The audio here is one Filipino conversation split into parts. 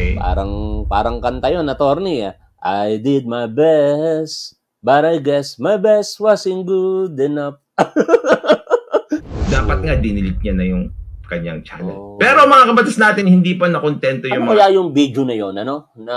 Okay. Parang parang kanta 'yon, attorney. Ah. I did my best, but I guess my best wasn't good enough. Dapat nga dinilit niya na yung kanyang channel. Oh. Pero mga kabatas natin, hindi pa nakontento yung ano mga... kaya yung video na yon ano? Na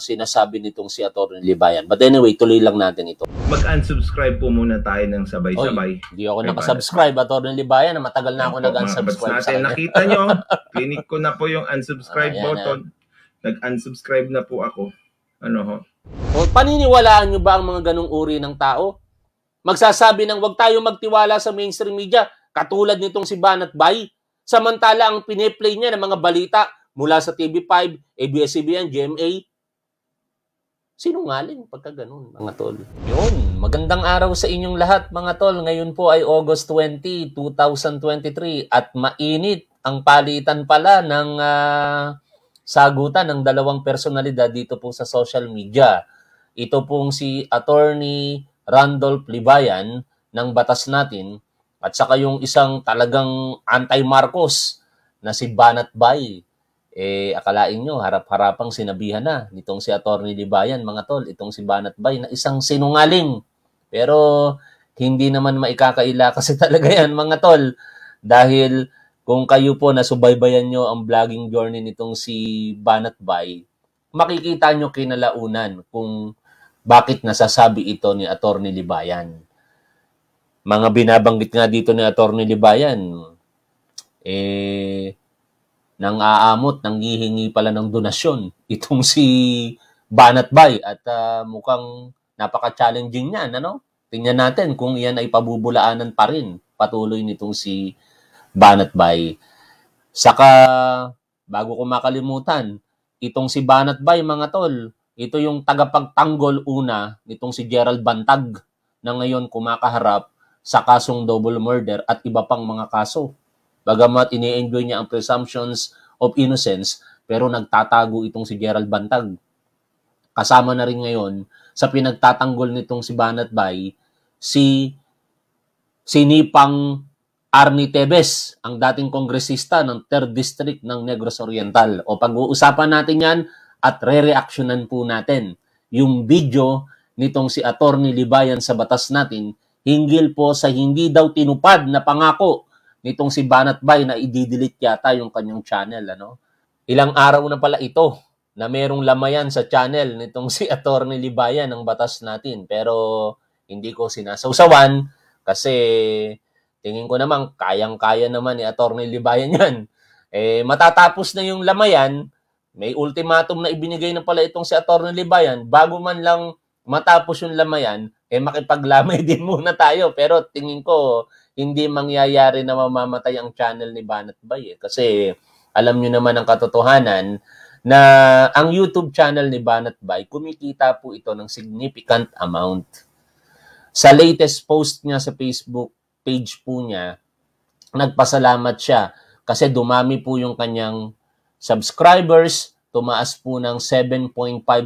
sinasabi nitong si Atty. Libayan. But anyway, tuloy lang natin ito. Mag-unsubscribe po muna tayo ng sabay-sabay. Hindi ako Kaya nakasubscribe, Atty. Libayan. Ah, matagal na ako nag-unsubscribe natin, sa kanya. Nakita nyo, clinic ko na po yung unsubscribe Ayan, ah, button. Yan. Ah nag-unsubscribe na po ako. Ano ho? O, paniniwalaan nyo ba ang mga ganong uri ng tao? Magsasabi ng wag tayo magtiwala sa mainstream media katulad nitong si Banat Bay. Samantala ang pineplay niya ng mga balita mula sa TV5, ABS-CBN, GMA. Sinungaling pagka ganun, mga tol. Yun, magandang araw sa inyong lahat, mga tol. Ngayon po ay August 20, 2023 at mainit ang palitan pala ng uh, sagutan ng dalawang personalidad dito po sa social media. Ito pong si Attorney Randolph Libayan ng batas natin at saka yung isang talagang anti-Marcos na si Banat Bay. Eh, akalain nyo, harap-harapang sinabihan na nitong si Attorney Libayan, mga tol, itong si Banat Bay na isang sinungaling. Pero hindi naman maikakaila kasi talaga yan, mga tol. Dahil kung kayo po na subaybayan nyo ang vlogging journey nitong si Banat Bay, makikita nyo kinalaunan kung bakit nasasabi ito ni Attorney Libayan. Mga binabanggit nga dito ni Attorney Libayan, eh, nang aamot, nang hihingi pala ng donasyon itong si Banat Bay at uh, mukhang napaka-challenging niyan, ano? Tingnan natin kung iyan ay pabubulaanan pa rin patuloy nitong si Banat Bay. Saka, bago ko makalimutan, itong si Banat Bay, mga tol, ito yung tagapagtanggol una nitong si Gerald Bantag na ngayon kumakaharap sa kasong double murder at iba pang mga kaso. Bagamat ini-enjoy niya ang presumptions of innocence, pero nagtatago itong si Gerald Bantag. Kasama na rin ngayon sa pinagtatanggol nitong si Banat Bay, si sinipang Army Tebes, ang dating kongresista ng 3rd District ng Negros Oriental. O pag-uusapan natin yan at re-reactionan po natin yung video nitong si Attorney Libayan sa batas natin hinggil po sa hindi daw tinupad na pangako nitong si Banat Bay na i-delete yata yung kanyang channel. Ano? Ilang araw na pala ito na merong lamayan sa channel nitong si Attorney Libayan ng batas natin. Pero hindi ko sinasawsawan kasi Tingin ko naman, kayang-kaya naman ni Atty. Libayan yan. Eh, matatapos na yung lamayan, may ultimatum na ibinigay na pala itong si Atty. Libayan, bago man lang matapos yung lamayan, eh makipaglamay din muna tayo. Pero tingin ko, hindi mangyayari na mamamatay ang channel ni Banat Bay. Eh. Kasi alam nyo naman ang katotohanan na ang YouTube channel ni Banat Bay, kumikita po ito ng significant amount. Sa latest post niya sa Facebook, page po niya, nagpasalamat siya kasi dumami po yung kanyang subscribers, tumaas po ng 7.5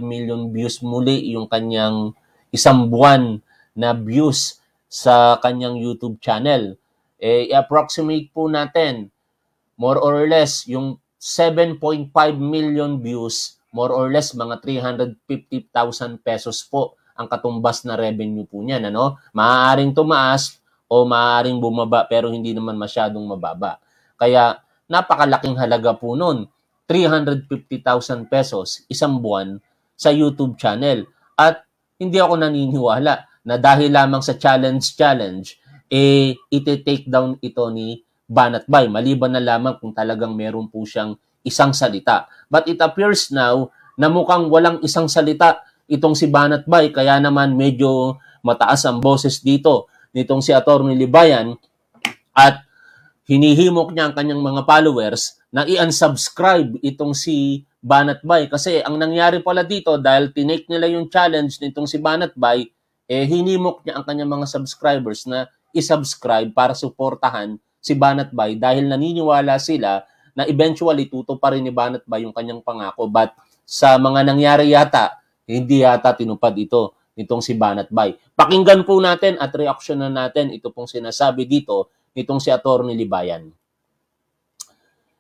million views muli yung kanyang isang buwan na views sa kanyang YouTube channel. Eh, i-approximate po natin more or less yung 7.5 million views, more or less mga 350,000 pesos po ang katumbas na revenue po niyan. Ano? Maaaring tumaas o maaaring bumaba pero hindi naman masyadong mababa. Kaya napakalaking halaga po noon, 350,000 pesos isang buwan sa YouTube channel. At hindi ako naniniwala na dahil lamang sa challenge challenge, eh ite take down ito ni Banat Bay. Maliban na lamang kung talagang meron po siyang isang salita. But it appears now na mukhang walang isang salita itong si Banat Bay. Kaya naman medyo mataas ang boses dito nitong si Attorney Libayan at hinihimok niya ang kanyang mga followers na i-unsubscribe itong si Banat Bay. Kasi ang nangyari pala dito dahil tinake nila yung challenge nitong si Banat Bay, eh, hinimok niya ang kanyang mga subscribers na i-subscribe para suportahan si Banat Bay dahil naniniwala sila na eventually tutuparin ni Banat Bay yung kanyang pangako. But sa mga nangyari yata, hindi yata tinupad ito nitong si Banat Bay. Pakinggan po natin at reaksyon na natin ito pong sinasabi dito nitong si Attorney Libayan.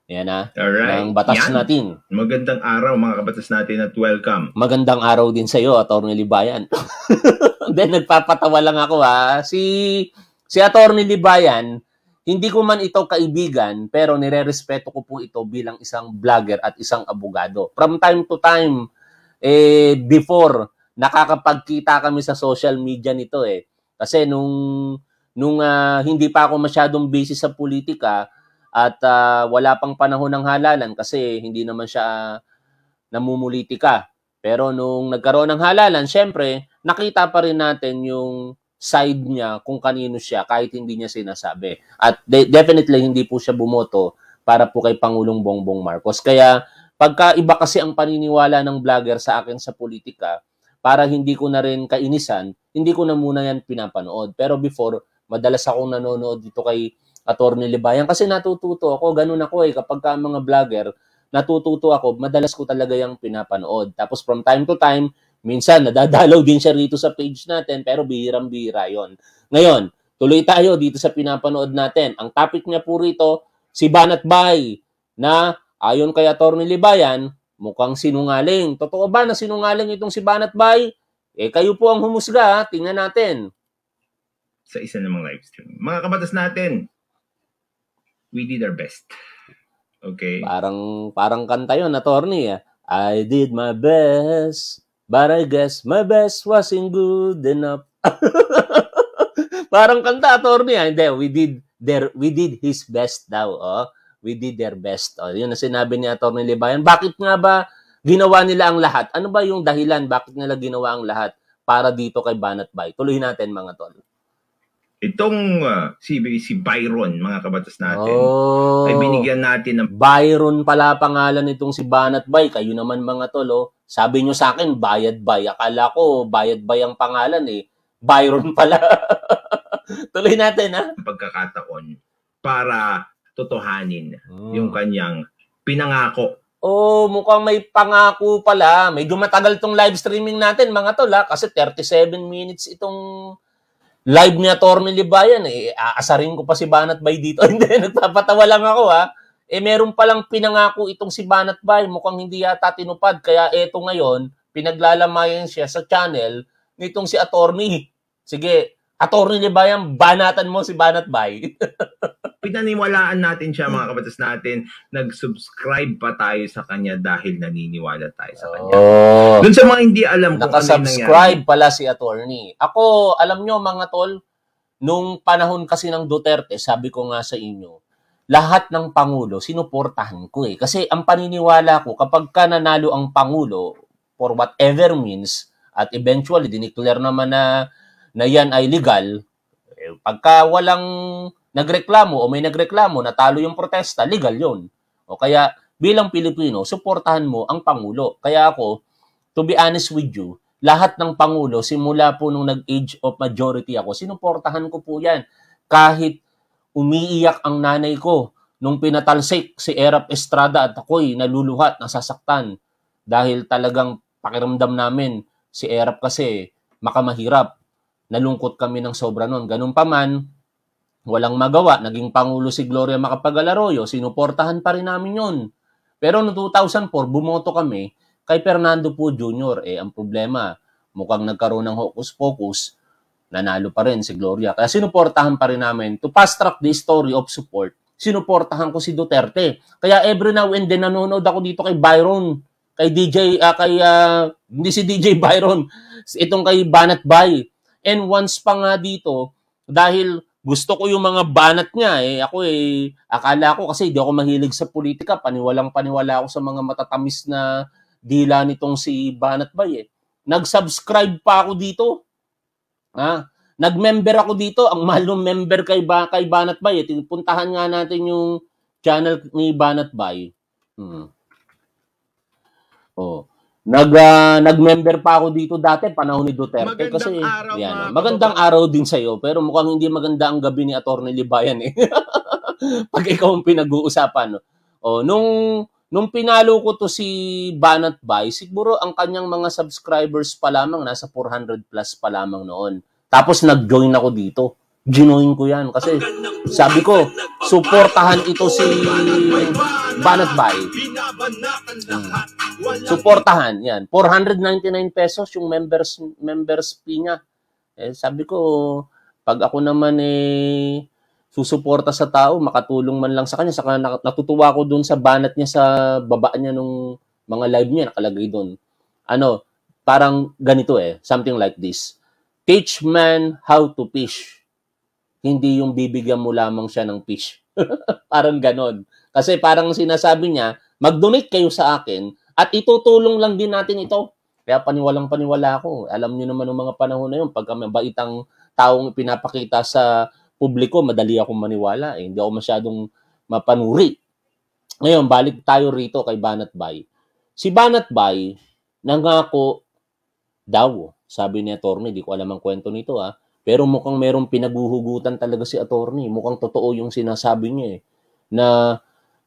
Yan na, ah. Alright. ng batas Yan. natin. Magandang araw mga kabatas natin at welcome. Magandang araw din sa iyo, Attorney Libayan. Then nagpapatawa lang ako ha. Ah. Si, si Attorney Libayan, hindi ko man ito kaibigan, pero nirerespeto ko po ito bilang isang vlogger at isang abogado. From time to time, eh, before nakakapagkita kami sa social media nito eh. Kasi nung nung uh, hindi pa ako masyadong busy sa politika at uh, wala pang panahon ng halalan kasi hindi naman siya ah, namumulitika. Pero nung nagkaroon ng halalan, syempre, nakita pa rin natin yung side niya kung kanino siya kahit hindi niya sinasabi. At de- definitely hindi po siya bumoto para po kay Pangulong Bongbong Marcos. Kaya pagka iba kasi ang paniniwala ng vlogger sa akin sa politika, para hindi ko na rin kainisan, hindi ko na muna yan pinapanood. Pero before, madalas akong nanonood dito kay Attorney Libayan kasi natututo ako, ganun ako eh, kapag ka mga vlogger, natututo ako, madalas ko talaga yung pinapanood. Tapos from time to time, minsan nadadalaw din siya rito sa page natin, pero bihirang-bihira yon. Ngayon, tuloy tayo dito sa pinapanood natin. Ang topic niya po rito, si Banat Bay, na ayon kay Attorney Libayan, Mukhang sinungaling. Totoo ba na sinungaling itong si Banat Bay? Eh kayo po ang humusga, tingnan natin. Sa isa namang live stream. Mga kabatas natin, we did our best. Okay. Parang parang kanta 'yon, attorney. Ah. I did my best, but I guess my best wasn't good enough. parang kanta attorney. Ah. Hindi, we did there we did his best daw, oh we did their best. O, oh, yun ang sinabi ni Atty. Libayan. Bakit nga ba ginawa nila ang lahat? Ano ba yung dahilan? Bakit nila ginawa ang lahat para dito kay Banat Bay? Tuloy natin mga tol. Itong uh, si, si Byron, mga kabatas natin, oh, ay binigyan natin ng... Byron pala pangalan itong si Banat Bay. Kayo naman mga tol, oh. sabi nyo sa akin, Bayad Bay. Akala ko, Bayad Bay ang pangalan eh. Byron pala. Tuloy natin ha. Pagkakataon para totohanin oh. yung kanyang pinangako. Oh, mukhang may pangako pala. May dumatagal tong live streaming natin mga tol ha? kasi 37 minutes itong live ni Atty. Libayan. Eh, aasarin ko pa si Banat Bay dito. Hindi, nagpapatawa lang ako ha. Eh, meron palang pinangako itong si Banat Bay. Mukhang hindi yata tinupad. Kaya eto ngayon, pinaglalamayan siya sa channel nitong si Atty. Sige, Atty. Libayan, banatan mo si Banat Bay. pinaniwalaan natin siya mga kabatas natin. Nag-subscribe pa tayo sa kanya dahil naniniwala tayo sa kanya. Oh. Doon sa mga hindi alam kung Nakasubscribe ano yung pala si attorney. Ako, alam nyo mga tol, nung panahon kasi ng Duterte, sabi ko nga sa inyo, lahat ng Pangulo, sinuportahan ko eh. Kasi ang paniniwala ko, kapag ka nanalo ang Pangulo, for whatever means, at eventually, dineclare naman na, na yan ay legal, eh, pagka walang nagreklamo o may nagreklamo, natalo yung protesta, legal yon. O kaya bilang Pilipino, suportahan mo ang Pangulo. Kaya ako, to be honest with you, lahat ng Pangulo, simula po nung nag-age of majority ako, sinuportahan ko po yan. Kahit umiiyak ang nanay ko nung pinatalsik si Erap Estrada at ako'y naluluhat, nasasaktan. Dahil talagang pakiramdam namin, si Erap kasi makamahirap. Nalungkot kami ng sobra noon. Ganun pa man, Walang magawa, naging Pangulo si Gloria Macapagal-Arroyo, sinuportahan pa rin namin yon. Pero noong 2004, bumoto kami kay Fernando po Jr. Eh, ang problema, mukhang nagkaroon ng hocus-pocus, nanalo pa rin si Gloria. Kaya sinuportahan pa rin namin to fast track the story of support. Sinuportahan ko si Duterte. Kaya every now and then nanonood ako dito kay Byron, kay DJ, uh, ah, kay, uh, hindi si DJ Byron, itong kay Banat Bay. And once pa nga dito, dahil gusto ko yung mga banat niya. Eh, ako eh, akala ko kasi hindi ako mahilig sa politika. Paniwalang paniwala ako sa mga matatamis na dila nitong si Banat Bay eh. Nag-subscribe pa ako dito. Ha? Nag-member ako dito. Ang mahal member kay, ba kay Banat Bay. Eh. Puntahan nga natin yung channel ni Banat Bay. Hmm. Oh. Nag uh, nag-member pa ako dito dati panahon ni Duterte magandang kasi araw, yan, magandang kapatid. araw din sa iyo pero mukhang hindi maganda ang gabi ni Attorney Libayan eh. Pag ikaw ang pinag-uusapan no. O, oh, nung nung pinalo ko to si Banat Bay, siguro ang kanyang mga subscribers pa lamang nasa 400 plus pa lamang noon. Tapos nag-join ako dito. Ginoin ko 'yan kasi sabi ko, suportahan ito si Banat Bay. Hmm. Suportahan, yan. 499 pesos yung members members fee niya. Eh, sabi ko, pag ako naman eh, susuporta sa tao, makatulong man lang sa kanya. Saka natutuwa ko doon sa banat niya sa baba niya nung mga live niya nakalagay doon. Ano, parang ganito eh, something like this. Teach man how to fish. Hindi yung bibigyan mo lamang siya ng fish. parang ganon. Kasi parang sinasabi niya, mag-donate kayo sa akin at itutulong lang din natin ito. Kaya paniwalang paniwala ako. Alam niyo naman ng mga panahon na yun, pagka may baitang taong pinapakita sa publiko, madali akong maniwala. Eh. Hindi ako masyadong mapanuri. Ngayon, balik tayo rito kay Banat Bay. Si Banat Bay, nangako daw, sabi ni attorney, di ko alam ang kwento nito ah, pero mukhang merong pinaguhugutan talaga si attorney. Mukhang totoo yung sinasabi niya eh, na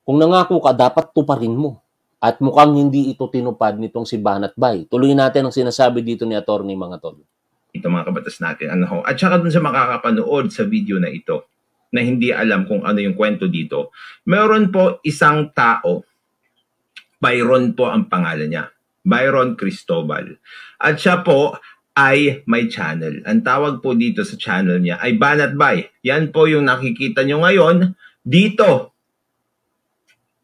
kung nangako ka, dapat tuparin mo. At mukhang hindi ito tinupad nitong si Banat Bay. Tuloy natin ang sinasabi dito ni Attorney mga tol. Ito mga kabatas natin. Ano ho? At saka dun sa makakapanood sa video na ito na hindi alam kung ano yung kwento dito, meron po isang tao, Byron po ang pangalan niya, Byron Cristobal. At siya po ay may channel. Ang tawag po dito sa channel niya ay Banat Bay. Yan po yung nakikita niyo ngayon dito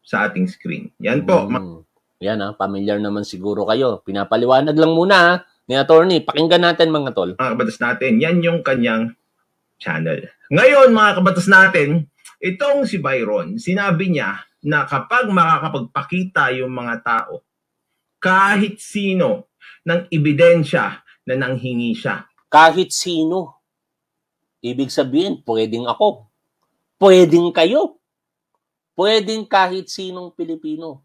sa ating screen. Yan po. Mm. Yan ah, familiar naman siguro kayo. Pinapaliwanag lang muna ah, ni attorney. Pakinggan natin mga tol. Mga kabatas natin, yan yung kanyang channel. Ngayon mga kabatas natin, itong si Byron, sinabi niya na kapag makakapagpakita yung mga tao, kahit sino ng ebidensya na nanghingi siya. Kahit sino. Ibig sabihin, pwedeng ako. Pwedeng kayo pwedeng kahit sinong Pilipino.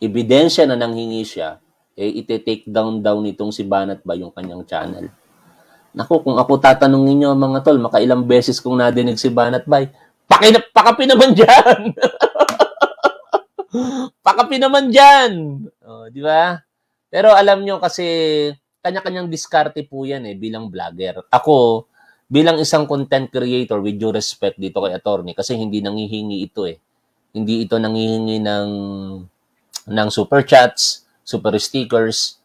Ebidensya na nanghingi siya, eh ite-take down daw nitong si Banat ba yung kanyang channel. Nako, kung ako tatanungin niyo mga tol, makailang beses kong nadinig si Banat Bay, eh, pakina- pakapi naman diyan. pakapi naman diyan. Oh, di ba? Pero alam niyo kasi kanya-kanyang diskarte po yan eh bilang vlogger. Ako, bilang isang content creator with due respect dito kay attorney kasi hindi nangihingi ito eh. Hindi ito nangihingi ng ng super chats, super stickers,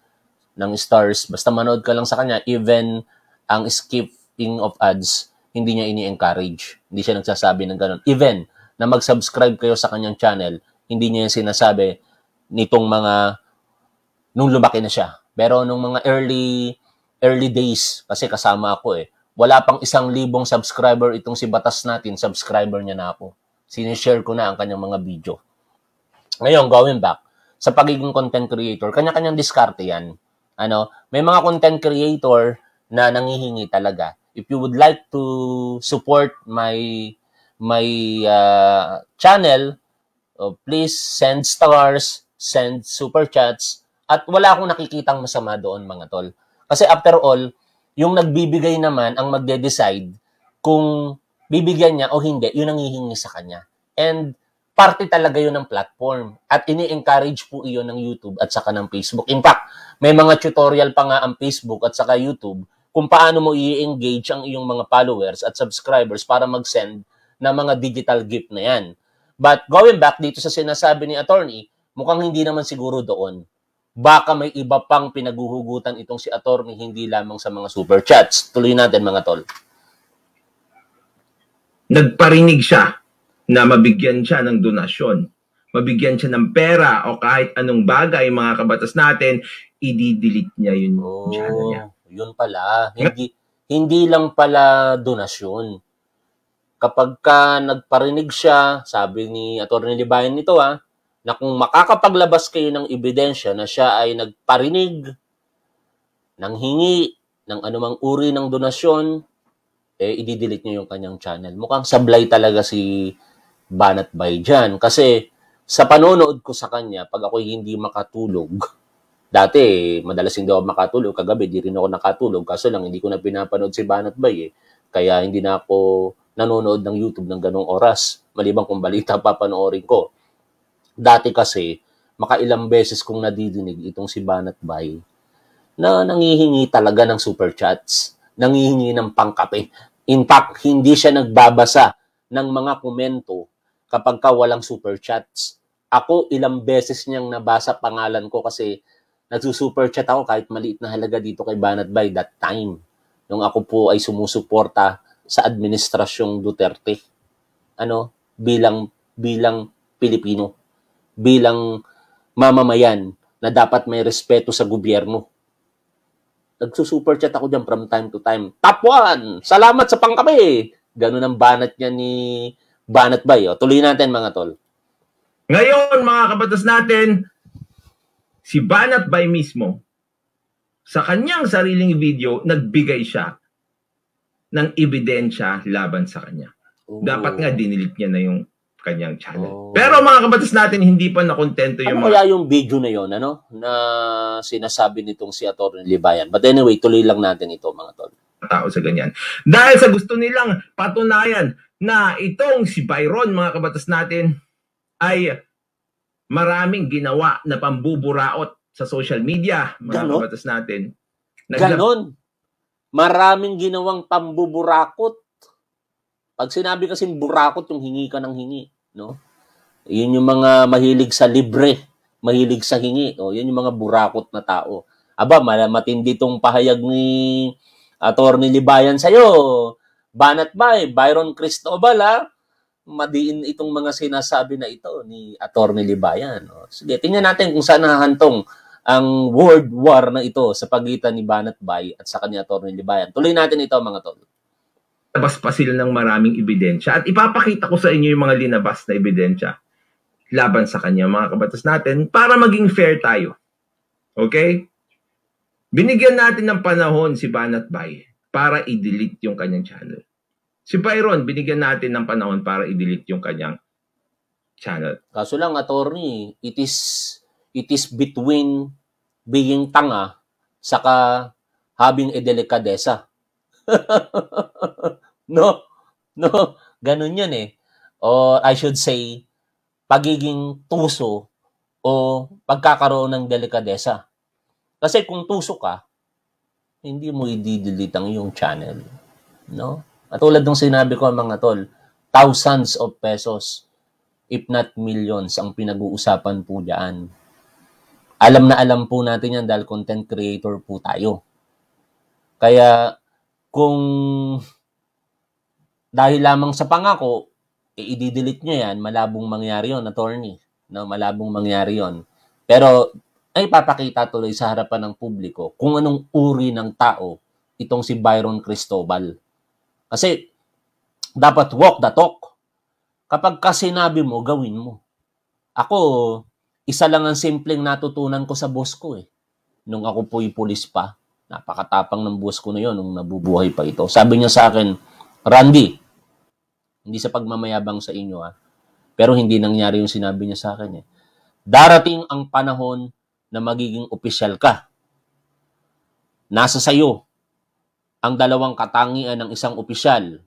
ng stars. Basta manood ka lang sa kanya, even ang skipping of ads, hindi niya ini-encourage. Hindi siya nagsasabi ng ganun. Even na mag-subscribe kayo sa kanyang channel, hindi niya yung sinasabi nitong mga nung lumaki na siya. Pero nung mga early early days, kasi kasama ako eh, wala pang isang libong subscriber itong si Batas natin, subscriber niya na ako. Sinishare ko na ang kanyang mga video. Ngayon, going back, sa pagiging content creator, kanya-kanyang diskarte yan. Ano, may mga content creator na nangihingi talaga. If you would like to support my my uh, channel, oh, please send stars, send super chats, at wala akong nakikitang masama doon mga tol. Kasi after all, yung nagbibigay naman ang magde-decide kung bibigyan niya o hindi, yun ang hihingi sa kanya. And parte talaga yun ng platform. At ini-encourage po iyon ng YouTube at saka ng Facebook. In fact, may mga tutorial pa nga ang Facebook at saka YouTube kung paano mo i-engage ang iyong mga followers at subscribers para mag-send ng mga digital gift na yan. But going back dito sa sinasabi ni attorney, mukhang hindi naman siguro doon. Baka may iba pang pinaguhugutan itong si attorney hindi lamang sa mga super chats. Tuloy natin mga tol nagparinig siya na mabigyan siya ng donasyon, mabigyan siya ng pera o kahit anong bagay mga kabatas natin, i-delete niya yun. Oh, niya. Yun pala. Hindi, hindi lang pala donasyon. Kapag ka nagparinig siya, sabi ni Atty. Libayan nito ha, ah, na kung makakapaglabas kayo ng ebidensya na siya ay nagparinig ng hingi ng anumang uri ng donasyon, eh, i-delete niya yung kanyang channel. Mukhang sablay talaga si Banat Bay dyan. Kasi sa panonood ko sa kanya, pag ako hindi makatulog, dati madalas hindi ako makatulog, kagabi di rin ako nakatulog, kaso lang hindi ko na pinapanood si Banat Bay eh. Kaya hindi na ako nanonood ng YouTube ng ganong oras, maliban kung balita papanoorin ko. Dati kasi, makailang beses kong nadidinig itong si Banat Bay na nangihingi talaga ng super chats nangihingi ng pangkape. In fact, hindi siya nagbabasa ng mga komento kapag ka walang super chats. Ako, ilang beses niyang nabasa pangalan ko kasi super chat ako kahit maliit na halaga dito kay Banat by that time. Nung ako po ay sumusuporta sa administrasyong Duterte. Ano? Bilang, bilang Pilipino. Bilang mamamayan na dapat may respeto sa gobyerno Nagsusuper chat ako dyan from time to time. Top 1! Salamat sa pangkape! Ganun ang banat niya ni Banat Bay. O, tuloy natin mga tol. Ngayon mga kabatas natin, si Banat Bay mismo, sa kanyang sariling video, nagbigay siya ng ebidensya laban sa kanya. Ooh. Dapat nga dinilit niya na yung kanyang channel. Oh. Pero mga kabatas natin, hindi pa nakontento yung ano mga... kaya yung video na yon ano? Na sinasabi nitong si Atty. Libayan. But anyway, tuloy lang natin ito, mga tol. Tao sa ganyan. Dahil sa gusto nilang patunayan na itong si Byron, mga kabatas natin, ay maraming ginawa na pambuburaot sa social media, mga Ganon? kabatas natin. Nagla- Ganon. Maraming ginawang pambuburakot. Pag sinabi kasing burakot, yung hingi ka ng hingi no? Yun yung mga mahilig sa libre, mahilig sa hingi, no? Yun yung mga burakot na tao. Aba, matindi tong pahayag ni Attorney Libayan sa'yo. Banat Bay, Byron Cristobal, ha? Madiin itong mga sinasabi na ito ni Attorney Libayan. No? Sige, tingnan natin kung saan nahantong ang world war na ito sa pagitan ni Banat Bay at sa kanya Attorney Libayan. Tuloy natin ito mga tol labas pa sila ng maraming ebidensya. At ipapakita ko sa inyo yung mga linabas na ebidensya laban sa kanya, mga kabatas natin, para maging fair tayo. Okay? Binigyan natin ng panahon si Banat Bay para i-delete yung kanyang channel. Si Byron, binigyan natin ng panahon para i-delete yung kanyang channel. Kaso lang, attorney, it is, it is between being tanga saka having a delikadesa. No? No? Ganun yun eh. Or I should say, pagiging tuso o pagkakaroon ng delikadesa. Kasi kung tuso ka, hindi mo i-delete ang yung channel. No? At tulad ng sinabi ko mga tol, thousands of pesos, if not millions, ang pinag-uusapan po dyan. Alam na alam po natin yan dahil content creator po tayo. Kaya kung dahil lamang sa pangako, eh, i-delete niya yan, malabong mangyari yon attorney. No, malabong mangyari yon Pero ay papakita tuloy sa harapan ng publiko kung anong uri ng tao itong si Byron Cristobal. Kasi dapat walk the talk. Kapag ka sinabi mo, gawin mo. Ako, isa lang ang simpleng natutunan ko sa boss ko eh. Nung ako po'y pulis pa, napakatapang ng boss ko na yon nung nabubuhay pa ito. Sabi niya sa akin, Randy, hindi sa pagmamayabang sa inyo ha. Ah. Pero hindi nangyari yung sinabi niya sa akin eh. Darating ang panahon na magiging opisyal ka. Nasa sayo ang dalawang katangian ng isang opisyal.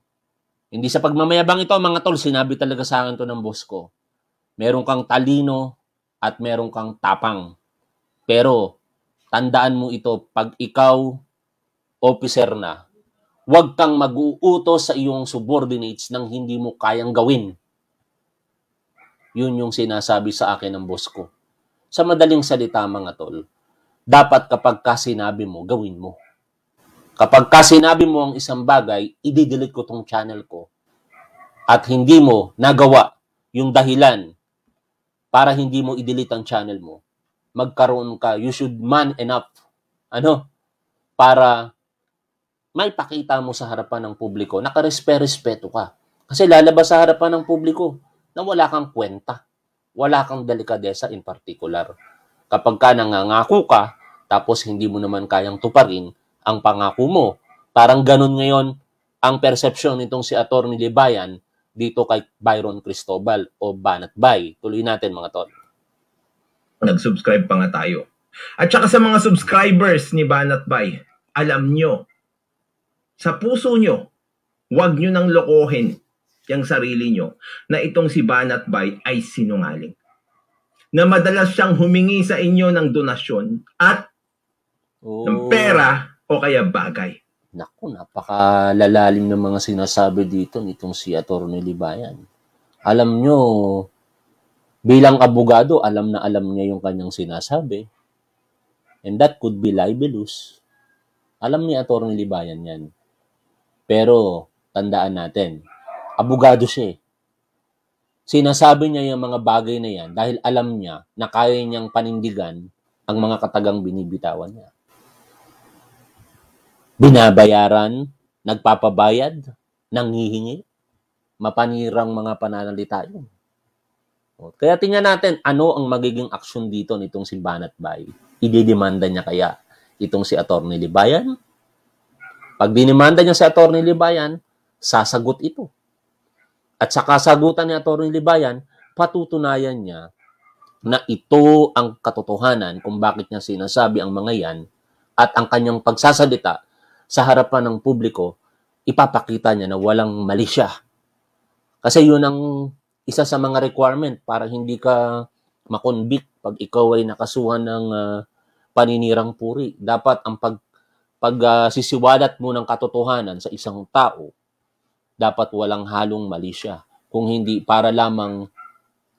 Hindi sa pagmamayabang ito, mga tol, sinabi talaga sa akin to ng boss ko. Meron kang talino at meron kang tapang. Pero tandaan mo ito, pag ikaw officer na, Huwag kang mag-uuto sa iyong subordinates nang hindi mo kayang gawin. Yun yung sinasabi sa akin ng boss ko. Sa madaling salita mga tol, dapat kapag ka sinabi mo, gawin mo. Kapag ka sinabi mo ang isang bagay, ididelete ko tong channel ko at hindi mo nagawa yung dahilan para hindi mo i-delete ang channel mo, magkaroon ka, you should man enough, ano, para maipakita mo sa harapan ng publiko, nakarespeto ka. Kasi lalabas sa harapan ng publiko na wala kang kwenta, wala kang delikadesa in particular. Kapag ka nangangako ka, tapos hindi mo naman kayang tuparin ang pangako mo, parang ganun ngayon ang perception nitong si Attorney Libayan dito kay Byron Cristobal o Banat Bay. Tuloy natin mga tol. Nag-subscribe pa nga tayo. At saka sa mga subscribers ni Banat Bay, alam nyo, sa puso nyo, huwag nyo nang lokohin yung sarili nyo na itong si Banat Bay ay sinungaling. Na madalas siyang humingi sa inyo ng donasyon at oh. ng pera o kaya bagay. Naku, napakalalalim ng mga sinasabi dito nitong si Atty. Libayan. Alam nyo, bilang abogado, alam na alam niya yung kanyang sinasabi. And that could be libelous. Alam ni Atty. Libayan yan. Pero, tandaan natin, abogado siya eh. Sinasabi niya yung mga bagay na yan dahil alam niya na kaya niyang panindigan ang mga katagang binibitawan niya. Binabayaran, nagpapabayad, nanghihingi, mapanirang mga pananalita yun. Kaya tingnan natin, ano ang magiging aksyon dito nitong si Banat Bay? Ididemanda niya kaya itong si Atty. Libayan pag dinimanda niya si Atty. Libayan, sasagot ito. At sa kasagutan ni Atty. Libayan, patutunayan niya na ito ang katotohanan kung bakit niya sinasabi ang mga yan at ang kanyang pagsasalita sa harapan ng publiko, ipapakita niya na walang mali siya. Kasi yun ang isa sa mga requirement para hindi ka makonvict pag ikaw ay nakasuhan ng uh, paninirang puri. Dapat ang pag pag uh, sisiwalat mo ng katotohanan sa isang tao, dapat walang halong mali siya. Kung hindi para lamang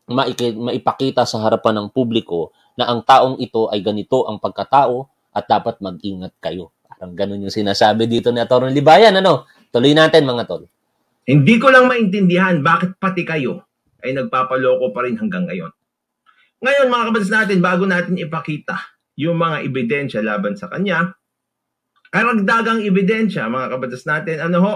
maipakita sa harapan ng publiko na ang taong ito ay ganito ang pagkatao at dapat mag-ingat kayo. Parang ganun yung sinasabi dito ni Atty. Libayan. Ano? Tuloy natin mga tol. Hindi ko lang maintindihan bakit pati kayo ay nagpapaloko pa rin hanggang ngayon. Ngayon mga kabatas natin, bago natin ipakita yung mga ebidensya laban sa kanya, Karagdagang ebidensya, mga kabatas natin. Ano ho?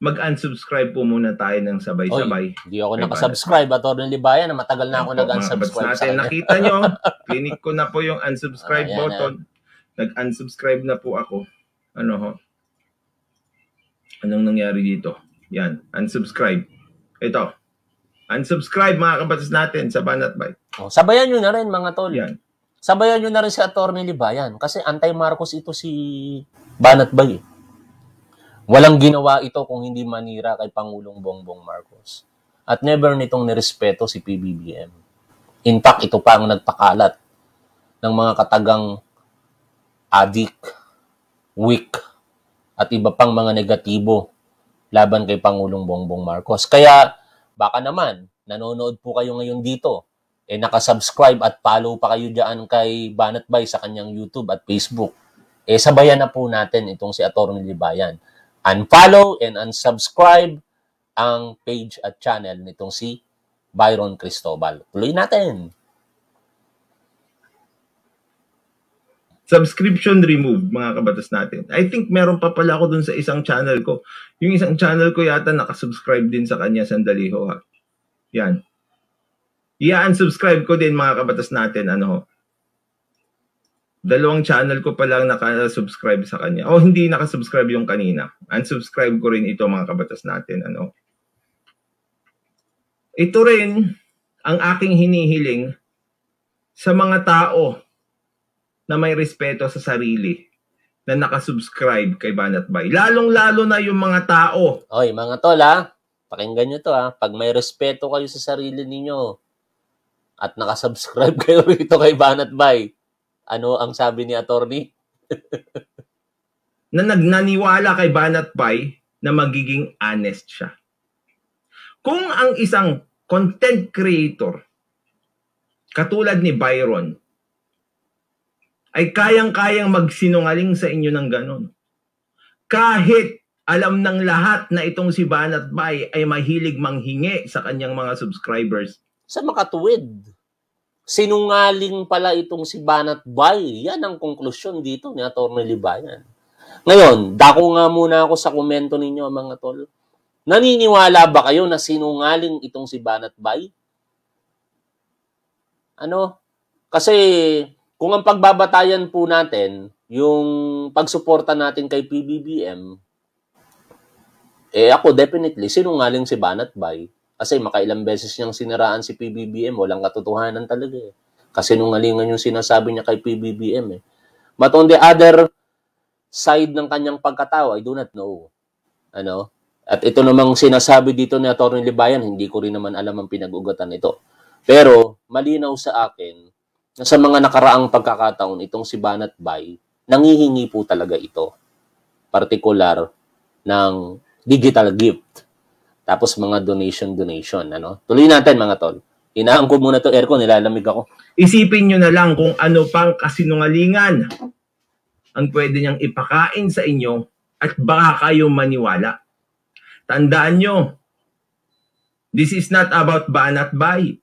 Mag-unsubscribe po muna tayo ng sabay-sabay. Hindi ako Kaya nakasubscribe. Atty. Libayan, na matagal na ako nag-unsubscribe natin, sa kanya. Nakita nyo, clinic ko na po yung unsubscribe ah, yan, button. Yan. Nag-unsubscribe na po ako. Ano ho? Anong nangyari dito? Yan, unsubscribe. Ito, unsubscribe mga kabatas natin sa Banat Bay. Oh, sabayan nyo na rin mga tol. Yan. Sabayan nyo na rin si Atty. Libayan kasi anti-Marcos ito si Banat Bay. Eh. Walang ginawa ito kung hindi manira kay Pangulong Bongbong Marcos. At never nitong nirespeto si PBBM. In fact, ito pa ang nagpakalat ng mga katagang adik, weak, at iba pang mga negatibo laban kay Pangulong Bongbong Marcos. Kaya baka naman, nanonood po kayo ngayon dito eh nakasubscribe at follow pa kayo dyan kay Banat Bay sa kanyang YouTube at Facebook. Eh sabayan na po natin itong si Atty. Libayan. Unfollow and unsubscribe ang page at channel nitong si Byron Cristobal. Tuloy natin. Subscription removed, mga kabatas natin. I think meron pa pala ako dun sa isang channel ko. Yung isang channel ko yata nakasubscribe din sa kanya. Sandali ho ha. Yan i-unsubscribe ko din mga kabatas natin ano dalawang channel ko pa lang naka-subscribe sa kanya. O oh, hindi naka-subscribe yung kanina. Unsubscribe ko rin ito mga kabatas natin. Ano? Ito rin ang aking hinihiling sa mga tao na may respeto sa sarili na nakasubscribe kay Banat Bay. Lalong-lalo na yung mga tao. Oy, mga tol ha. Pakinggan nyo to ha. Pag may respeto kayo sa sarili ninyo, at nakasubscribe kayo rito kay Banat Bay, ano ang sabi ni attorney? na nagnaniwala kay Banat Bay na magiging honest siya. Kung ang isang content creator katulad ni Byron ay kayang-kayang magsinungaling sa inyo ng ganon. Kahit alam ng lahat na itong si Banat Bay ay mahilig manghingi sa kanyang mga subscribers, sa makatuwid. Sinungaling pala itong si Banat Bay. Yan ang konklusyon dito ni Atty. Libayan. Ngayon, dako nga muna ako sa komento ninyo mga tol. Naniniwala ba kayo na sinungaling itong si Banat Bay? Ano? Kasi kung ang pagbabatayan po natin, yung pagsuporta natin kay PBBM, eh ako definitely, sinungaling si Banat Bay. Kasi makailang beses niyang siniraan si PBBM, walang katotohanan talaga eh. Kasi nung alingan yung sinasabi niya kay PBBM eh. But on the other side ng kanyang pagkatao, I do not know. Ano? At ito namang sinasabi dito ni Atty. Libayan, hindi ko rin naman alam ang pinag-ugatan nito. Pero malinaw sa akin na sa mga nakaraang pagkakataon, itong si Banat Bay, nangihingi po talaga ito. Partikular ng digital gift tapos mga donation-donation, ano? Tuloy natin mga tol. Inaan ko muna 'tong aircon, nilalamig ako. Isipin niyo na lang kung ano pang kasinungalingan ang pwede niyang ipakain sa inyo at baka kayo maniwala. Tandaan nyo, this is not about Banat Bay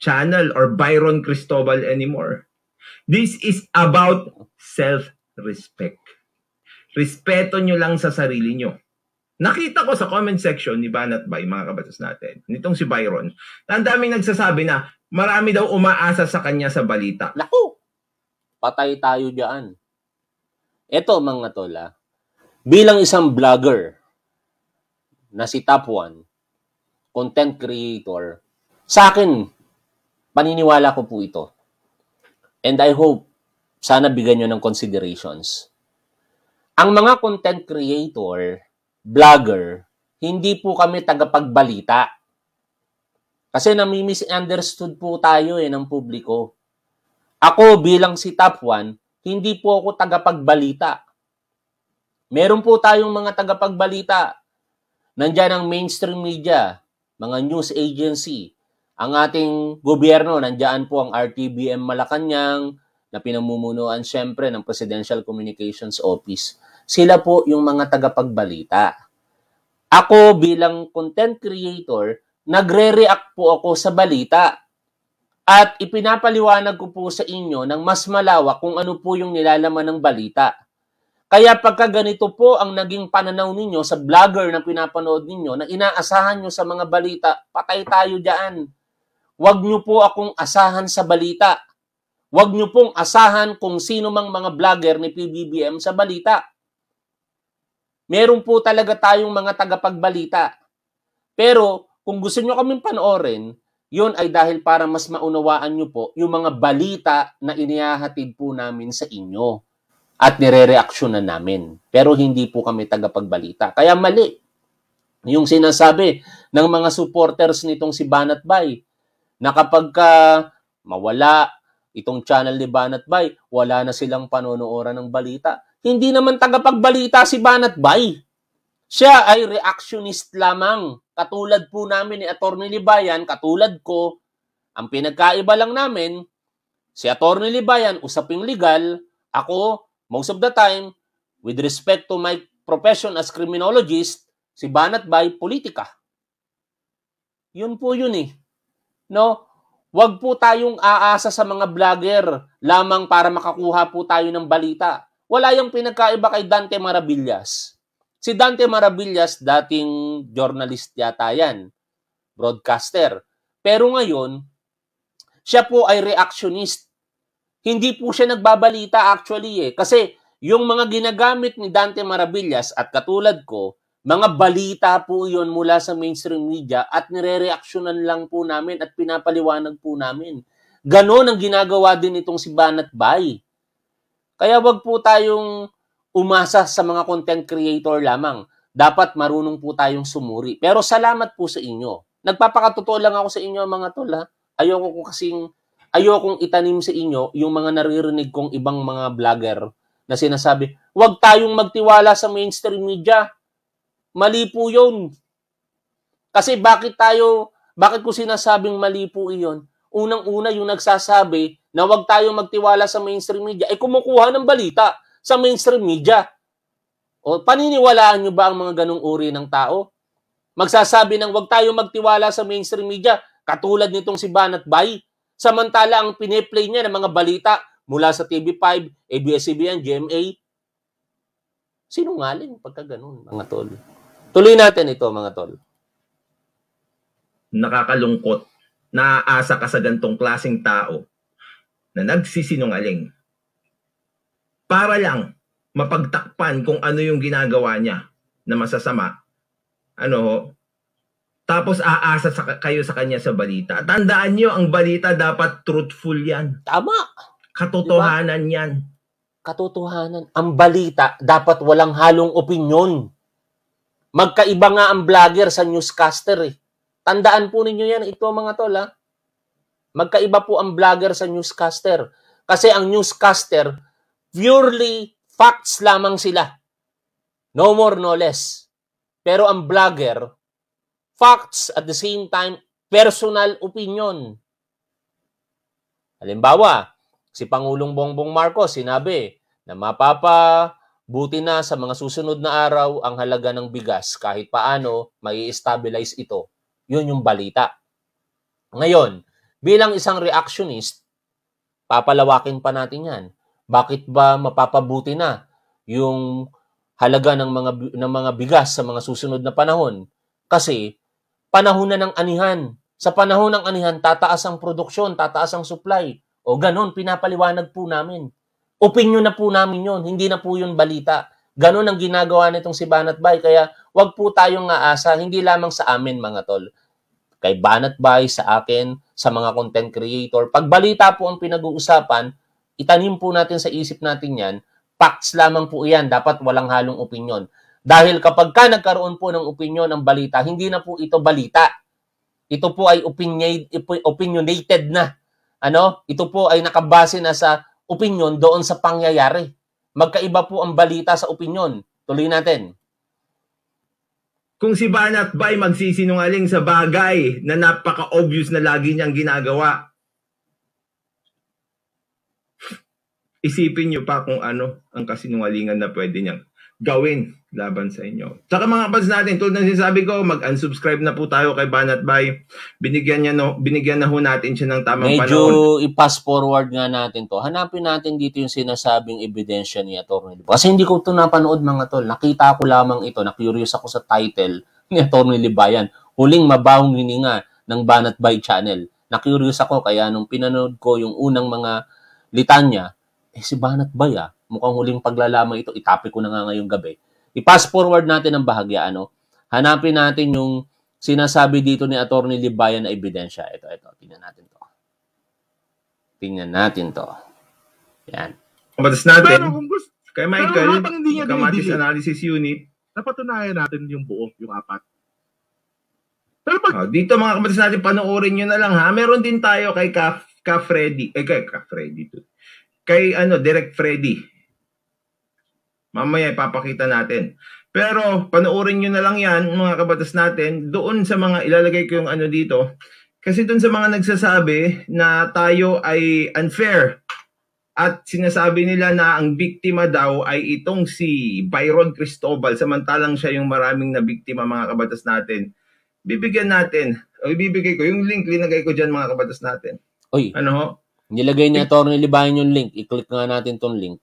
channel or Byron Cristobal anymore. This is about self-respect. Respeto nyo lang sa sarili nyo. Nakita ko sa comment section ni Banat Bay, mga kabatas natin, nitong si Byron, na ang daming nagsasabi na marami daw umaasa sa kanya sa balita. Naku! Patay tayo diyan. Ito mga tola, bilang isang vlogger na si Top 1, content creator, sa akin, paniniwala ko po ito. And I hope, sana bigyan nyo ng considerations. Ang mga content creator vlogger, hindi po kami tagapagbalita. Kasi nami-misunderstood po tayo eh ng publiko. Ako bilang si Top 1, hindi po ako tagapagbalita. Meron po tayong mga tagapagbalita. Nandiyan ang mainstream media, mga news agency, ang ating gobyerno, nandiyan po ang RTBM Malacanang, na pinamumunuan siyempre ng Presidential Communications Office. Sila po yung mga tagapagbalita. Ako bilang content creator, nagre-react po ako sa balita. At ipinapaliwanag ko po sa inyo ng mas malawak kung ano po yung nilalaman ng balita. Kaya pagka ganito po ang naging pananaw ninyo sa vlogger na pinapanood ninyo, na inaasahan nyo sa mga balita, patay tayo dyan. Huwag nyo po akong asahan sa balita. Huwag nyo pong asahan kung sino mang mga vlogger ni PBBM sa balita. Meron po talaga tayong mga tagapagbalita. Pero kung gusto nyo kaming panoorin, yun ay dahil para mas maunawaan nyo po yung mga balita na inihahatid po namin sa inyo at nire-reaksyonan namin. Pero hindi po kami tagapagbalita. Kaya mali yung sinasabi ng mga supporters nitong si Banat Bay na kapag ka mawala itong channel ni Banat Bay, wala na silang panonooran ng balita. Hindi naman tagapagbalita si Banat Bay. Siya ay reactionist lamang. Katulad po namin ni Atty. Libayan, katulad ko, ang pinagkaiba lang namin, si Atty. Libayan, usaping legal, ako, most of the time, with respect to my profession as criminologist, si Banat Bay, politika. Yun po yun eh. No? Huwag po tayong aasa sa mga vlogger lamang para makakuha po tayo ng balita wala yung pinagkaiba kay Dante Maravillas. Si Dante Maravillas, dating journalist yata yan, broadcaster. Pero ngayon, siya po ay reactionist. Hindi po siya nagbabalita actually eh. Kasi yung mga ginagamit ni Dante Maravillas at katulad ko, mga balita po yon mula sa mainstream media at nire-reaksyonan lang po namin at pinapaliwanag po namin. Ganon ang ginagawa din itong si Banat Bay. Kaya wag po tayong umasa sa mga content creator lamang. Dapat marunong po tayong sumuri. Pero salamat po sa inyo. Nagpapakatotoo lang ako sa inyo mga tol ha. Ayoko ko kasing ayokong itanim sa inyo yung mga naririnig kong ibang mga vlogger na sinasabi, huwag tayong magtiwala sa mainstream media. Mali po yun. Kasi bakit tayo, bakit ko sinasabing mali po iyon? unang-una yung nagsasabi na huwag tayo magtiwala sa mainstream media, ay eh, kumukuha ng balita sa mainstream media. O, paniniwalaan nyo ba ang mga ganong uri ng tao? Magsasabi ng huwag tayo magtiwala sa mainstream media, katulad nitong si Banat Bay. Samantala ang pineplay niya ng mga balita mula sa TV5, ABS-CBN, GMA. Sinungaling pagka ganun, mga tol. Tuloy natin ito, mga tol. Nakakalungkot naaasa ka sa gantong klaseng tao na nagsisinungaling para lang mapagtakpan kung ano yung ginagawa niya na masasama. Ano ho? Tapos aasa sa, kayo sa kanya sa balita. Tandaan nyo, ang balita dapat truthful yan. Tama. Katotohanan diba? yan. Katotohanan. Ang balita dapat walang halong opinion. Magkaiba nga ang vlogger sa newscaster eh. Tandaan po ninyo yan, ito mga tol ha. Magkaiba po ang vlogger sa newscaster. Kasi ang newscaster, purely facts lamang sila. No more, no less. Pero ang vlogger, facts at the same time, personal opinion. Halimbawa, si Pangulong Bongbong Marcos sinabi na mapapabuti na sa mga susunod na araw ang halaga ng bigas kahit paano mai stabilize ito yun yung balita. Ngayon, bilang isang reactionist, papalawakin pa natin yan. Bakit ba mapapabuti na yung halaga ng mga ng mga bigas sa mga susunod na panahon? Kasi panahon na ng anihan. Sa panahon ng anihan, tataas ang produksyon, tataas ang supply. O ganun, pinapaliwanag po namin. Opinyon na po namin yon, hindi na po yun balita. Ganun ang ginagawa nitong si Banat Bay. Kaya wag po tayong aasa, hindi lamang sa amin mga tol. Kay Banat Bay, sa akin, sa mga content creator. Pag balita po ang pinag-uusapan, itanim po natin sa isip natin yan, facts lamang po yan, dapat walang halong opinion. Dahil kapag ka nagkaroon po ng opinion ng balita, hindi na po ito balita. Ito po ay opinionated na. Ano? Ito po ay nakabase na sa opinion doon sa pangyayari. Magkaiba po ang balita sa opinion. Tuloy natin kung si Banat Bay magsisinungaling sa bagay na napaka-obvious na lagi niyang ginagawa, isipin niyo pa kung ano ang kasinungalingan na pwede niyang gawin laban sa inyo. Tsaka mga kapads natin, tulad ng sinasabi ko, mag-unsubscribe na po tayo kay Banat Bay. Binigyan, niya no, binigyan na ho natin siya ng tamang Medyo panahon. Medyo i-pass forward nga natin to. Hanapin natin dito yung sinasabing ebidensya ni Atty. Libo. Kasi hindi ko ito napanood mga tol. Nakita ko lamang ito. Na-curious ako sa title ni Atty. Libayan. Huling mabawang hininga ng Banat Bay Channel. Na-curious ako kaya nung pinanood ko yung unang mga litanya, eh si Banat Bay ah, mukhang huling paglalama ito, itapi ko na nga ngayong gabi I-pass forward natin ang bahagya. Ano? Hanapin natin yung sinasabi dito ni Atty. Libayan na ebidensya. Ito, ito. Tingnan natin to. Tingnan natin to. Yan. Kapatas natin. Pero kung gusto, kay Michael, Kamatis Analysis Unit, napatunayan natin yung buo, yung apat. Pero pag... Oh, dito mga kapatas natin, panoorin nyo na lang ha. Meron din tayo kay Ka, Ka Freddy. Eh, kay Ka Freddy. Kay ano, Direct Freddy. Mamaya ipapakita natin. Pero panoorin nyo na lang yan, mga kabatas natin, doon sa mga ilalagay ko yung ano dito. Kasi doon sa mga nagsasabi na tayo ay unfair at sinasabi nila na ang biktima daw ay itong si Byron Cristobal samantalang siya yung maraming na biktima mga kabatas natin. Bibigyan natin, o ibibigay ko, yung link linagay ko dyan mga kabatas natin. Oy, ano ho? Nilagay niya, Atty. Libayan yung link. I-click nga natin tong link.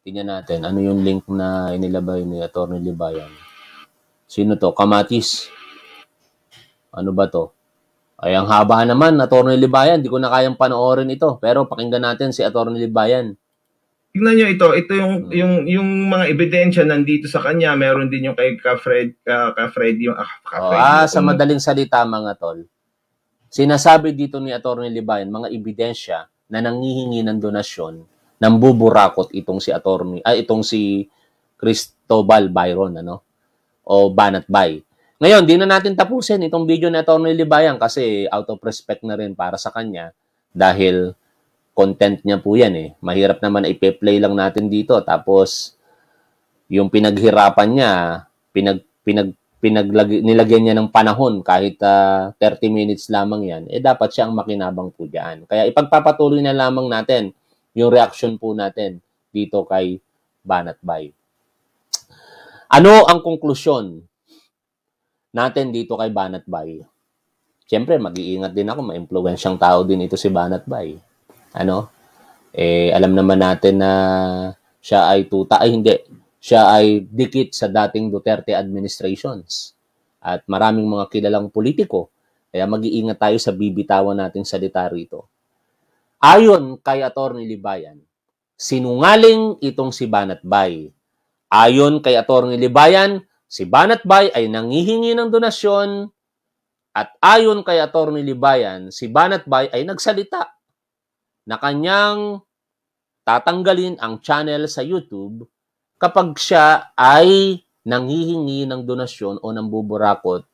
Tingnan natin, ano yung link na inilabay ni Attorney Libayan? Sino to? Kamatis. Ano ba to? Ay, ang haba naman, Attorney Libayan. Hindi ko na kayang panoorin ito. Pero pakinggan natin si Attorney Libayan. Tingnan nyo ito. Ito yung, hmm. yung, yung mga ebidensya nandito sa kanya. Meron din yung kay Kafred, fred Uh, ka yung, ah, ka oh, ah, sa madaling salita mga tol. Sinasabi dito ni Attorney Libayan, mga ebidensya na nangihingi ng donasyon nang buburakot itong si attorney, ah, itong si Cristobal Byron, ano? O Banat Bay. Ngayon, di na natin tapusin itong video ni Attorney Libayan kasi out of respect na rin para sa kanya dahil content niya po yan eh. Mahirap naman ipe-play lang natin dito. Tapos, yung pinaghirapan niya, pinag, pinag, pinaglag, nilagyan niya ng panahon kahit uh, ah, 30 minutes lamang yan, eh dapat siyang makinabang po dyan. Kaya ipagpapatuloy na lamang natin yung reaction po natin dito kay Banat Bay. Ano ang konklusyon natin dito kay Banat Bay? Siyempre, mag-iingat din ako, ma-influensyang tao din ito si Banat Bay. Ano? Eh, alam naman natin na siya ay tuta, ay hindi, siya ay dikit sa dating Duterte administrations at maraming mga kilalang politiko. Kaya mag-iingat tayo sa bibitawan nating salita rito. Ayon kay Atty. Libayan, sinungaling itong si Banat Bay. Ayon kay Atty. Libayan, si Banat Bay ay nangihingi ng donasyon at ayon kay Atty. Libayan, si Banat Bay ay nagsalita na kanyang tatanggalin ang channel sa YouTube kapag siya ay nanghihingi ng donasyon o ng buburakot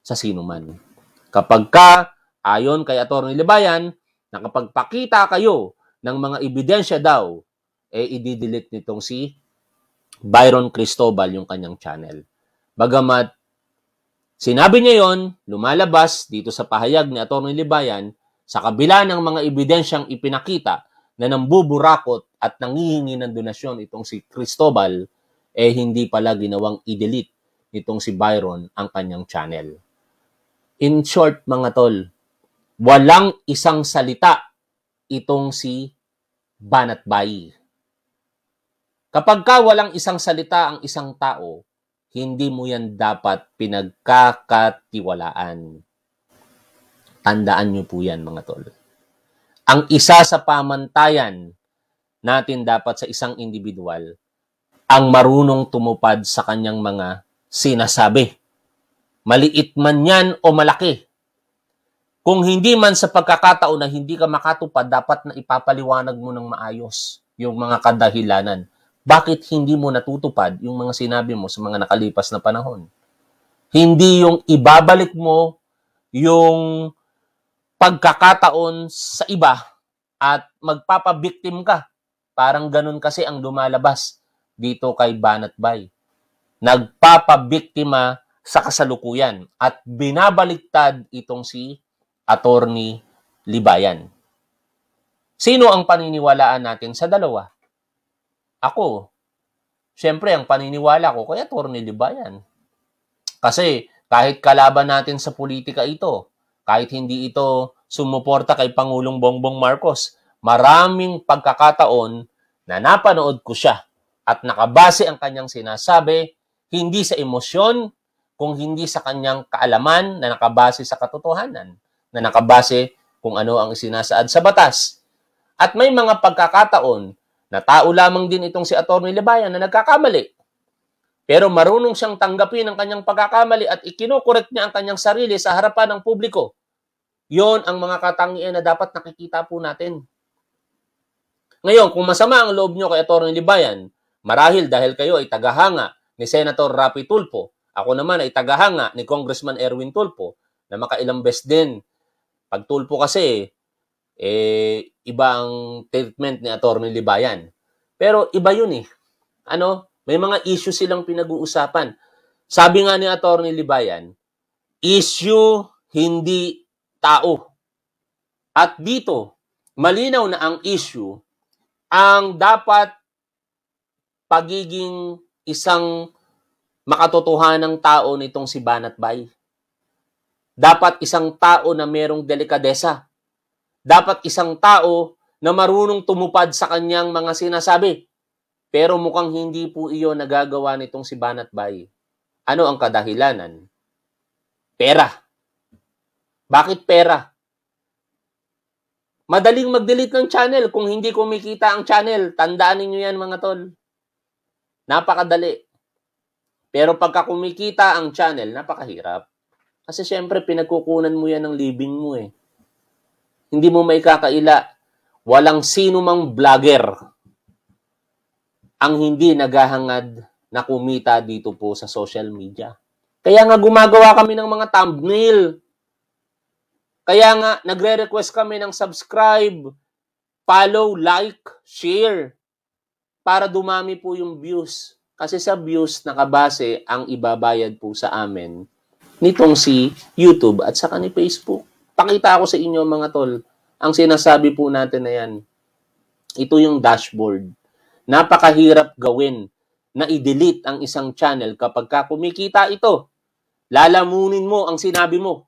sa sinuman. Kapag ka, ayon kay Atty. Libayan, na kapag pakita kayo ng mga ebidensya daw, eh i-delete nitong si Byron Cristobal yung kanyang channel. Bagamat sinabi niya yon, lumalabas dito sa pahayag ni Atty. Libayan sa kabila ng mga ebidensyang ipinakita na nambuburakot at nangihingi ng donasyon itong si Cristobal, eh hindi pala ginawang i-delete nitong si Byron ang kanyang channel. In short mga tol, Walang isang salita itong si Banatbay. Kapag ka walang isang salita ang isang tao, hindi mo yan dapat pinagkakatiwalaan. Tandaan nyo po yan mga tol. Ang isa sa pamantayan natin dapat sa isang individual ang marunong tumupad sa kanyang mga sinasabi. Maliit man yan o malaki, kung hindi man sa pagkakataon na hindi ka makatupad, dapat na ipapaliwanag mo ng maayos yung mga kadahilanan. Bakit hindi mo natutupad yung mga sinabi mo sa mga nakalipas na panahon? Hindi yung ibabalik mo yung pagkakataon sa iba at magpapabiktim ka. Parang ganun kasi ang lumalabas dito kay Banat Bay. Nagpapabiktima sa kasalukuyan at binabaliktad itong si Attorney Libayan. Sino ang paniniwalaan natin sa dalawa? Ako. Siyempre, ang paniniwala ko kay Attorney Libayan. Kasi kahit kalaban natin sa politika ito, kahit hindi ito sumuporta kay Pangulong Bongbong Marcos, maraming pagkakataon na napanood ko siya at nakabase ang kanyang sinasabi hindi sa emosyon, kung hindi sa kanyang kaalaman na nakabase sa katotohanan na nakabase kung ano ang sinasaad sa batas. At may mga pagkakataon na tao lamang din itong si Atty. Libayan na nagkakamali. Pero marunong siyang tanggapin ang kanyang pagkakamali at ikinokorek niya ang kanyang sarili sa harapan ng publiko. Yon ang mga katangian na dapat nakikita po natin. Ngayon, kung masama ang loob niyo kay Atty. Libayan, marahil dahil kayo ay tagahanga ni Senator Rapi Tulpo, ako naman ay tagahanga ni Congressman Erwin Tulpo na makailang best din pag tulpo kasi, eh, iba ang treatment ni Atty. Libayan. Pero iba yun eh. Ano? May mga issue silang pinag-uusapan. Sabi nga ni Atty. Libayan, issue hindi tao. At dito, malinaw na ang issue ang dapat pagiging isang makatotohanan ng tao nitong si Banat Bay. Dapat isang tao na merong delikadesa. Dapat isang tao na marunong tumupad sa kanyang mga sinasabi. Pero mukhang hindi po iyon nagagawa nitong si Banat Bay. Ano ang kadahilanan? Pera. Bakit pera? Madaling mag-delete ng channel kung hindi kumikita ang channel. Tandaan niyo yan mga tol. Napakadali. Pero pagka kumikita ang channel, napakahirap. Kasi syempre, pinagkukunan mo yan ng living mo eh. Hindi mo may kakaila. Walang sino mang vlogger ang hindi naghahangad na kumita dito po sa social media. Kaya nga gumagawa kami ng mga thumbnail. Kaya nga nagre-request kami ng subscribe, follow, like, share para dumami po yung views. Kasi sa views nakabase ang ibabayad po sa amin nitong si YouTube at saka ni Facebook. Pakita ako sa inyo mga tol, ang sinasabi po natin na yan, ito yung dashboard. Napakahirap gawin na i-delete ang isang channel kapag ka kumikita ito. Lalamunin mo ang sinabi mo.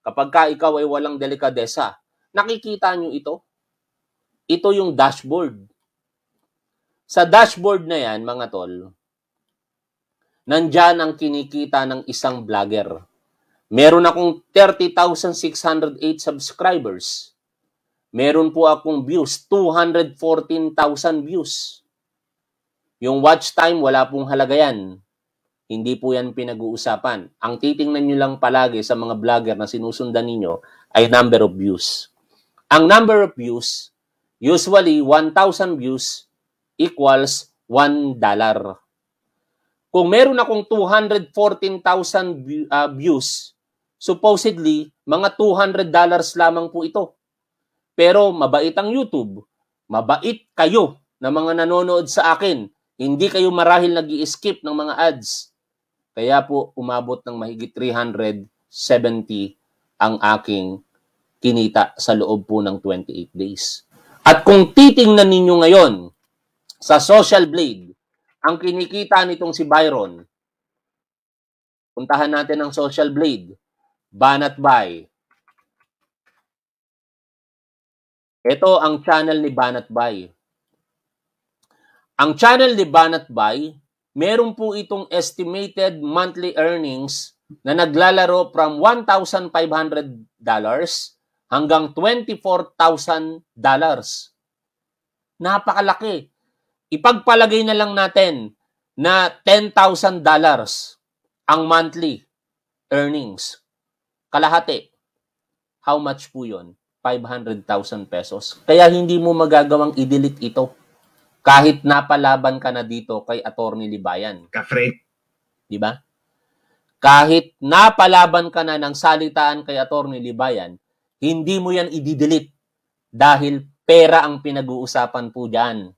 Kapag ka ikaw ay walang delikadesa, nakikita nyo ito? Ito yung dashboard. Sa dashboard na yan, mga tol, nandyan ang kinikita ng isang vlogger. Meron akong 30,608 subscribers. Meron po akong views, 214,000 views. Yung watch time, wala pong halaga yan. Hindi po yan pinag-uusapan. Ang titingnan nyo lang palagi sa mga vlogger na sinusundan ninyo ay number of views. Ang number of views, usually 1,000 views equals $1. Kung meron akong 214,000 uh, ah, views, supposedly, mga $200 dollars lamang po ito. Pero mabait ang YouTube. Mabait kayo na mga nanonood sa akin. Hindi kayo marahil nag skip ng mga ads. Kaya po umabot ng mahigit 370 ang aking kinita sa loob po ng 28 days. At kung titingnan ninyo ngayon sa Social Blade, ang kinikita nitong si Byron, puntahan natin ang Social Blade, Banat Bay. Ito ang channel ni Banat Bay. Ang channel ni Banat Bay, meron po itong estimated monthly earnings na naglalaro from $1,500 hanggang $24,000. Napakalaki Ipagpalagay na lang natin na $10,000 ang monthly earnings. Kalahati. How much po yun? 500,000 pesos. Kaya hindi mo magagawang i-delete ito. Kahit napalaban ka na dito kay Attorney Libayan. Kafre. Di ba? Kahit napalaban ka na ng salitaan kay Attorney Libayan, hindi mo yan i-delete dahil pera ang pinag-uusapan po dyan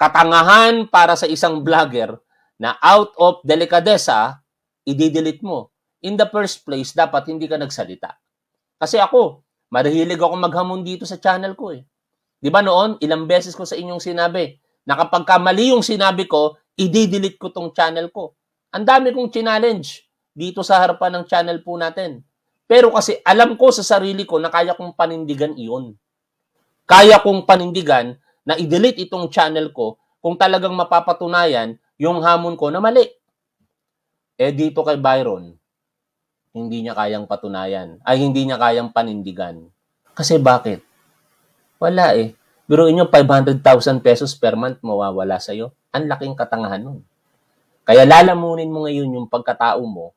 katangahan para sa isang vlogger na out of delikadesa, i-delete mo. In the first place, dapat hindi ka nagsalita. Kasi ako, marahilig ako maghamon dito sa channel ko eh. Di ba noon, ilang beses ko sa inyong sinabi na kapag mali yung sinabi ko, i-delete ko tong channel ko. Ang dami kong challenge dito sa harapan ng channel po natin. Pero kasi alam ko sa sarili ko na kaya kong panindigan iyon. Kaya kong panindigan na i-delete itong channel ko kung talagang mapapatunayan yung hamon ko na mali. Eh dito kay Byron, hindi niya kayang patunayan. Ay, hindi niya kayang panindigan. Kasi bakit? Wala eh. Biro inyo 500,000 pesos per month mawawala sa'yo. Ang laking katangahan nun. Kaya lalamunin mo ngayon yung pagkatao mo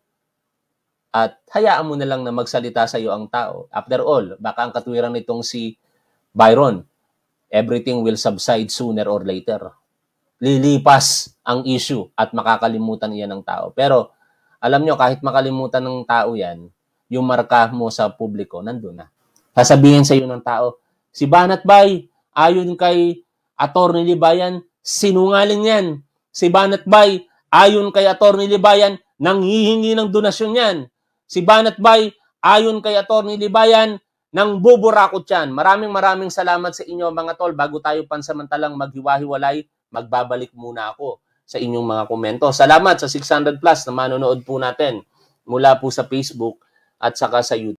at hayaan mo na lang na magsalita sa iyo ang tao. After all, baka ang katwiran nitong si Byron, everything will subside sooner or later. Lilipas ang issue at makakalimutan iyan ng tao. Pero alam nyo, kahit makalimutan ng tao yan, yung marka mo sa publiko, nandun na. Sasabihin sa iyo ng tao, si Banat Bay, ayon kay Attorney Libayan, sinungaling yan. Si Banat Bay, ayon kay Attorney Libayan, nanghihingi ng donasyon yan. Si Banat Bay, ayon kay Attorney Libayan, ng buburakot yan. Maraming maraming salamat sa inyo mga tol. Bago tayo pansamantalang maghiwa-hiwalay, magbabalik muna ako sa inyong mga komento. Salamat sa 600 plus na manonood po natin mula po sa Facebook at saka sa YouTube.